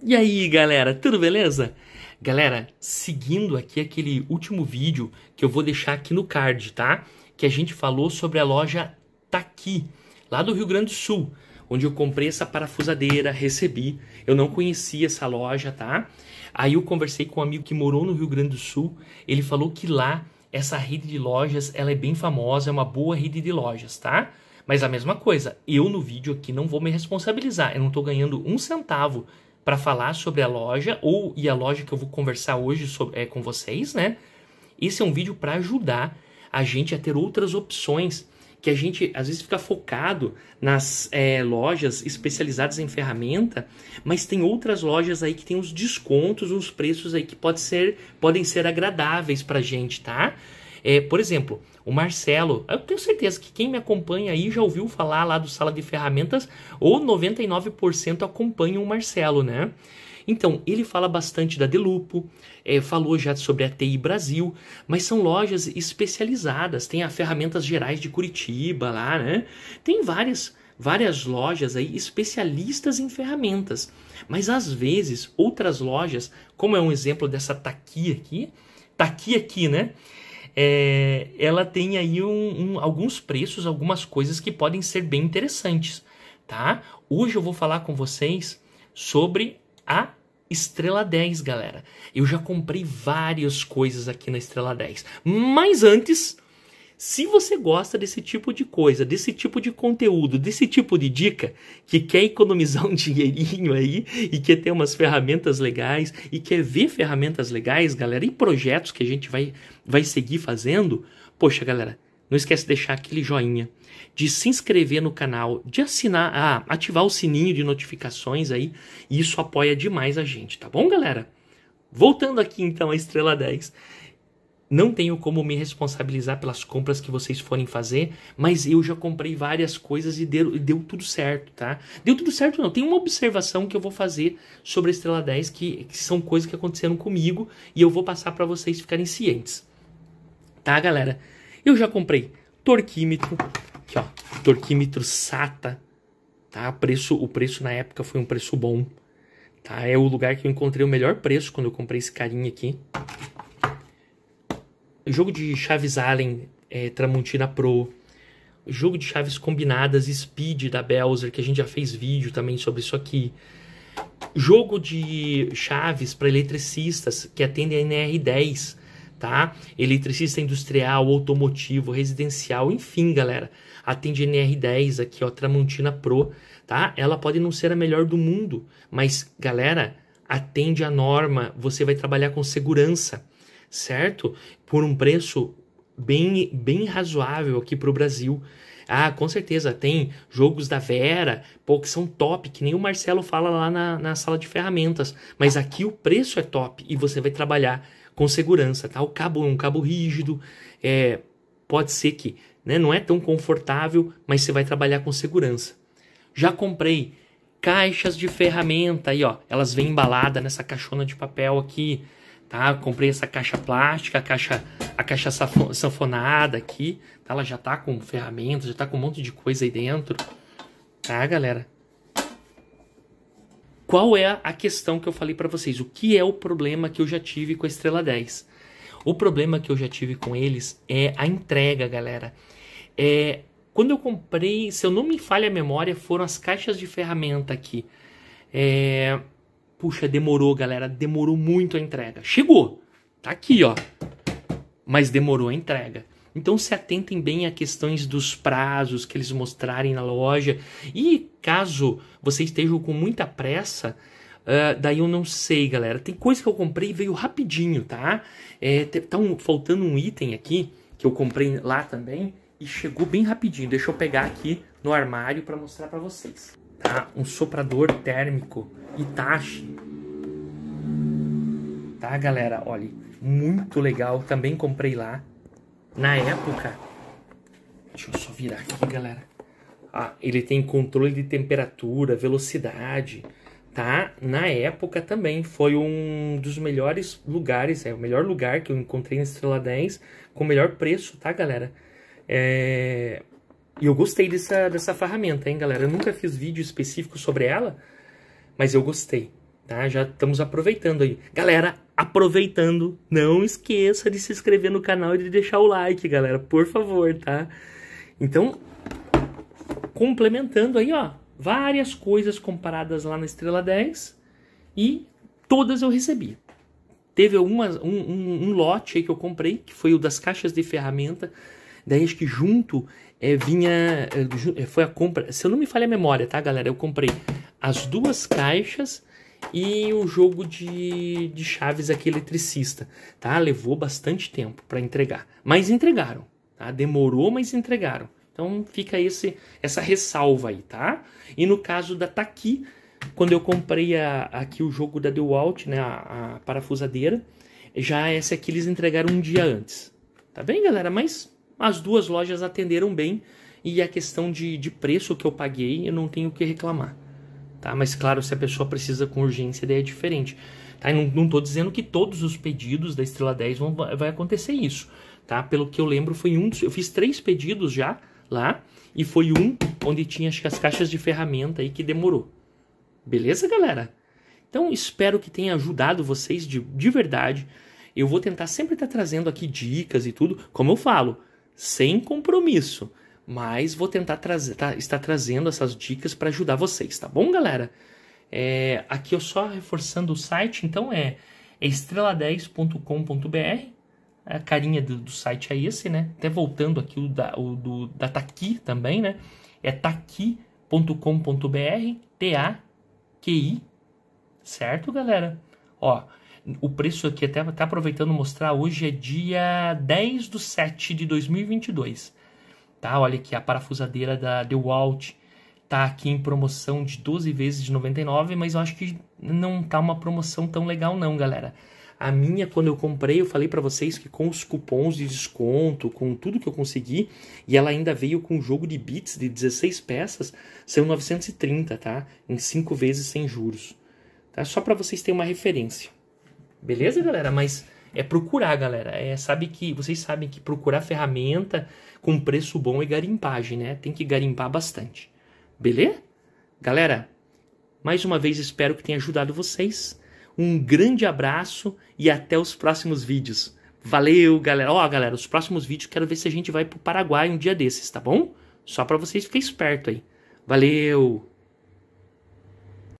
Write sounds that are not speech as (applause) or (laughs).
E aí, galera, tudo beleza? Galera, seguindo aqui aquele último vídeo que eu vou deixar aqui no card, tá? Que a gente falou sobre a loja Taqui, lá do Rio Grande do Sul, onde eu comprei essa parafusadeira, recebi. Eu não conhecia essa loja, tá? Aí eu conversei com um amigo que morou no Rio Grande do Sul, ele falou que lá essa rede de lojas, ela é bem famosa, é uma boa rede de lojas, tá? Mas a mesma coisa, eu no vídeo aqui não vou me responsabilizar, eu não tô ganhando um centavo para falar sobre a loja ou e a loja que eu vou conversar hoje sobre, é, com vocês, né? Esse é um vídeo para ajudar a gente a ter outras opções que a gente às vezes fica focado nas é, lojas especializadas em ferramenta, mas tem outras lojas aí que tem os descontos, os preços aí que pode ser, podem ser agradáveis para gente, tá? É, por exemplo, o Marcelo, eu tenho certeza que quem me acompanha aí já ouviu falar lá do Sala de Ferramentas, ou 99% acompanha o Marcelo, né? Então, ele fala bastante da Delupo, é, falou já sobre a TI Brasil, mas são lojas especializadas, tem a Ferramentas Gerais de Curitiba lá, né? Tem várias várias lojas aí especialistas em ferramentas. Mas às vezes outras lojas, como é um exemplo dessa taqui aqui, taqui aqui, né? é, ela tem aí um, um, alguns preços, algumas coisas que podem ser bem interessantes, tá? Hoje eu vou falar com vocês sobre a Estrela 10, galera. Eu já comprei várias coisas aqui na Estrela 10, mas antes se você gosta desse tipo de coisa, desse tipo de conteúdo, desse tipo de dica, que quer economizar um (laughs) dinheirinho aí e quer ter umas ferramentas legais e quer ver ferramentas legais, galera, e projetos que a gente vai, vai seguir fazendo, poxa, galera, não esquece de deixar aquele joinha, de se inscrever no canal, de assinar, ah, ativar o sininho de notificações aí, e isso apoia demais a gente, tá bom, galera? Voltando aqui então à Estrela 10. Não tenho como me responsabilizar pelas compras que vocês forem fazer, mas eu já comprei várias coisas e deu, deu tudo certo, tá? Deu tudo certo não, tem uma observação que eu vou fazer sobre a Estrela 10 que, que são coisas que aconteceram comigo e eu vou passar para vocês ficarem cientes. Tá, galera? Eu já comprei torquímetro, aqui ó, torquímetro SATA, tá? Preço, o preço na época foi um preço bom, tá? É o lugar que eu encontrei o melhor preço quando eu comprei esse carinha aqui jogo de chaves Allen é, Tramontina Pro, jogo de chaves combinadas Speed da Belzer, que a gente já fez vídeo também sobre isso aqui. Jogo de chaves para eletricistas que atendem a NR10, tá? Eletricista industrial, automotivo, residencial, enfim, galera. Atende NR10 aqui, ó, Tramontina Pro, tá? Ela pode não ser a melhor do mundo, mas, galera, atende a norma, você vai trabalhar com segurança certo? Por um preço bem, bem razoável aqui para o Brasil. Ah, com certeza, tem jogos da Vera, pô, que são top, que nem o Marcelo fala lá na, na sala de ferramentas. Mas aqui o preço é top e você vai trabalhar com segurança, tá? O cabo é um cabo rígido, é, pode ser que né, não é tão confortável, mas você vai trabalhar com segurança. Já comprei caixas de ferramenta aí, ó. Elas vêm embaladas nessa caixona de papel aqui tá? Comprei essa caixa plástica, a caixa, a caixa sanfonada aqui, tá? Ela já tá com ferramentas, já tá com um monte de coisa aí dentro, tá, galera? Qual é a questão que eu falei para vocês? O que é o problema que eu já tive com a Estrela 10? O problema que eu já tive com eles é a entrega, galera. É, quando eu comprei, se eu não me falha a memória, foram as caixas de ferramenta aqui. É, Puxa, demorou, galera. Demorou muito a entrega. Chegou. Tá aqui, ó. Mas demorou a entrega. Então se atentem bem a questões dos prazos que eles mostrarem na loja. E caso vocês estejam com muita pressa, uh, daí eu não sei, galera. Tem coisa que eu comprei e veio rapidinho, tá? É, tá um, faltando um item aqui que eu comprei lá também e chegou bem rapidinho. Deixa eu pegar aqui no armário para mostrar para vocês tá? Um soprador térmico Itachi. Tá, galera? Olha, muito legal. Também comprei lá. Na época... Deixa eu só virar aqui, galera. Ah, ele tem controle de temperatura, velocidade, tá? Na época também foi um dos melhores lugares, é o melhor lugar que eu encontrei na Estrela 10, com o melhor preço, tá, galera? É... E eu gostei dessa, dessa ferramenta, hein, galera? Eu nunca fiz vídeo específico sobre ela, mas eu gostei. Tá? Já estamos aproveitando aí. Galera, aproveitando, não esqueça de se inscrever no canal e de deixar o like, galera, por favor, tá? Então, complementando aí, ó, várias coisas comparadas lá na Estrela 10 e todas eu recebi. Teve uma um, um, um lote aí que eu comprei, que foi o das caixas de ferramenta, daí acho que junto é, vinha. Eh, eh, foi a compra. Se eu não me falha a memória, tá, galera? Eu comprei as duas caixas e o jogo de, de chaves aqui eletricista, tá? Levou bastante tempo para entregar, mas entregaram, tá? Demorou, mas entregaram. Então fica esse essa ressalva aí, tá? E no caso da Taqui, quando eu comprei a, aqui o jogo da Dewalt, né, a, a parafusadeira, já essa aqui eles entregaram um dia antes. Tá bem, galera? Mas as duas lojas atenderam bem e a questão de, de preço que eu paguei, eu não tenho o que reclamar. Tá? Mas claro, se a pessoa precisa com urgência, daí é diferente. Tá? não estou dizendo que todos os pedidos da Estrela 10 vão, vai acontecer isso. Tá? Pelo que eu lembro, foi um dos, eu fiz três pedidos já lá e foi um onde tinha acho que as caixas de ferramenta aí que demorou. Beleza, galera? Então espero que tenha ajudado vocês de, de verdade. Eu vou tentar sempre estar tá trazendo aqui dicas e tudo, como eu falo sem compromisso, mas vou tentar trazer, tá, estar trazendo essas dicas para ajudar vocês, tá bom, galera? É, aqui eu só reforçando o site, então é estrela10.com.br. A carinha do, do, site é esse, né? Até voltando aqui o da, o do, da Taqui também, né? É taqui.com.br, T-A-Q-I, certo, galera? Ó, o preço aqui até tá aproveitando mostrar, hoje é dia 10 do 7 de 2022. Tá? Olha aqui a parafusadeira da DeWalt tá aqui em promoção de 12 vezes de 99, mas eu acho que não tá uma promoção tão legal não, galera. A minha, quando eu comprei, eu falei para vocês que com os cupons de desconto, com tudo que eu consegui, e ela ainda veio com um jogo de bits de 16 peças, são 930, tá? Em 5 vezes sem juros. Tá? Só para vocês terem uma referência. Beleza, galera? Mas é procurar, galera. É, sabe que vocês sabem que procurar ferramenta com preço bom é garimpagem, né? Tem que garimpar bastante. Beleza? Galera, mais uma vez espero que tenha ajudado vocês. Um grande abraço e até os próximos vídeos. Valeu, galera. Ó, galera, os próximos vídeos quero ver se a gente vai pro Paraguai um dia desses, tá bom? Só para vocês ficarem esperto aí. Valeu.